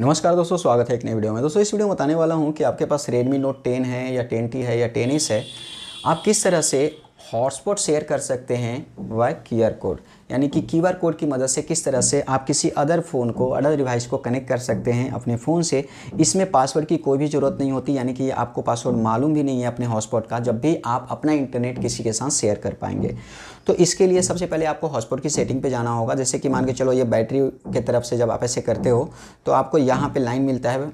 नमस्कार दोस्तों स्वागत है एक नई वीडियो में दोस्तों इस वीडियो में बताने वाला हूँ कि आपके पास Redmi Note 10 है या 10T है या 10s है आप किस तरह से हॉटस्पॉट शेयर कर सकते हैं वाई क्यू आर कोड यानी कि क्यू आर कोड की मदद से किस तरह से आप किसी अदर फ़ोन को अदर डिवाइस को कनेक्ट कर सकते हैं अपने फ़ोन से इसमें पासवर्ड की कोई भी ज़रूरत नहीं होती यानी कि आपको पासवर्ड मालूम भी नहीं है अपने हॉटस्पॉट का जब भी आप अपना इंटरनेट किसी के साथ शेयर कर पाएंगे तो इसके लिए सबसे पहले आपको हॉटस्पॉट की सेटिंग पे जाना होगा जैसे कि मान के चलो ये बैटरी के तरफ से जब आप ऐसे करते हो तो आपको यहाँ पर लाइन मिलता है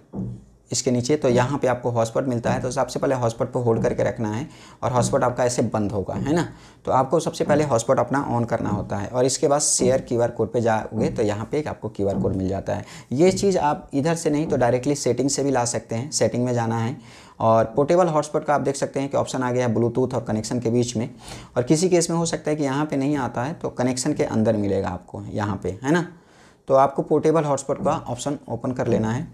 इसके नीचे तो हम्म। यहाँ पे आपको हॉटस्पॉट मिलता है तो हम्म। सबसे पहले हॉटस्पॉट पर होल्ड करके रखना है और हम्म। हॉटस्पॉट आपका ऐसे बंद होगा है ना तो आपको सबसे पहले हॉटस्पॉट अपना ऑन करना होता है और इसके बाद शेयर क्यू आर कोड पर जाओगे तो यहाँ पे आपको क्यू आर कोड मिल जाता है ये चीज़ आप इधर से नहीं तो डायरेक्टली सेटिंग से भी ला सकते हैं सेटिंग में जाना है और पोर्टेबल हॉटस्पॉट का आप देख सकते हैं कि ऑप्शन आ गया है ब्लूटूथ और कनेक्शन के बीच में और किसी केस में हो सकता है कि यहाँ पे नहीं आता है तो कनेक्शन के अंदर मिलेगा आपको यहाँ पे है ना तो आपको पोर्टेबल हॉटस्पॉट का ऑप्शन ओपन कर लेना है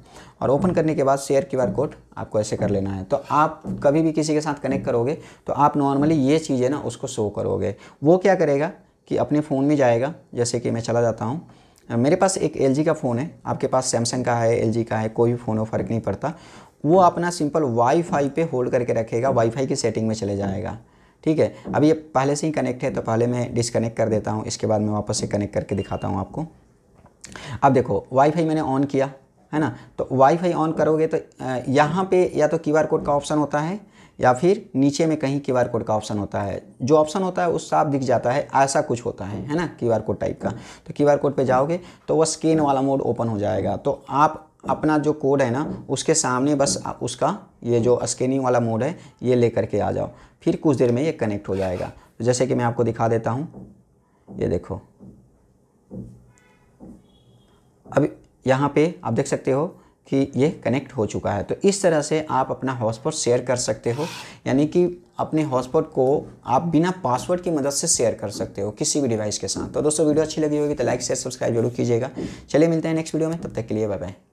और ओपन करने के बाद शेयर क्यू कोड आपको ऐसे कर लेना है तो आप कभी भी किसी के साथ कनेक्ट करोगे तो आप नॉर्मली ये चीज़ है ना उसको शो करोगे वो क्या करेगा कि अपने फ़ोन में जाएगा जैसे कि मैं चला जाता हूँ मेरे पास एक एल का फ़ोन है आपके पास सैमसंग का है एल का है कोई भी फ़ोन हो फ़र्क नहीं पड़ता वो अपना सिंपल वाईफाई पे होल्ड करके रखेगा वाईफाई की सेटिंग में चले जाएगा ठीक है अब ये पहले से ही कनेक्ट है तो पहले मैं डिसकनेक्ट कर देता हूँ इसके बाद मैं वापस से कनेक्ट करके दिखाता हूँ आपको अब देखो वाईफाई मैंने ऑन किया है ना तो वाईफाई ऑन करोगे तो यहाँ पे या तो क्यूआर कोड का ऑप्शन होता है या फिर नीचे में कहीं क्यूआर कोड का ऑप्शन होता है जो ऑप्शन होता है उस साफ दिख जाता है ऐसा कुछ होता है है ना क्यूआर कोड टाइप का तो क्यूआर कोड पे जाओगे तो वह स्कैन वाला मोड ओपन हो जाएगा तो आप अपना जो कोड है ना उसके सामने बस उसका ये जो स्कैनिंग वाला मोड है ये ले करके आ जाओ फिर कुछ देर में ये कनेक्ट हो जाएगा तो जैसे कि मैं आपको दिखा देता हूँ ये देखो अब यहाँ पे आप देख सकते हो कि ये कनेक्ट हो चुका है तो इस तरह से आप अपना हॉटस्पॉट शेयर कर सकते हो यानी कि अपने हॉटस्पॉट को आप बिना पासवर्ड की मदद से शेयर कर सकते हो किसी भी डिवाइस के साथ तो दोस्तों वीडियो अच्छी लगी होगी तो लाइक शेयर सब्सक्राइब जरूर कीजिएगा चलिए मिलते हैं नेक्स्ट वीडियो में तब तक के लिए बाय बाय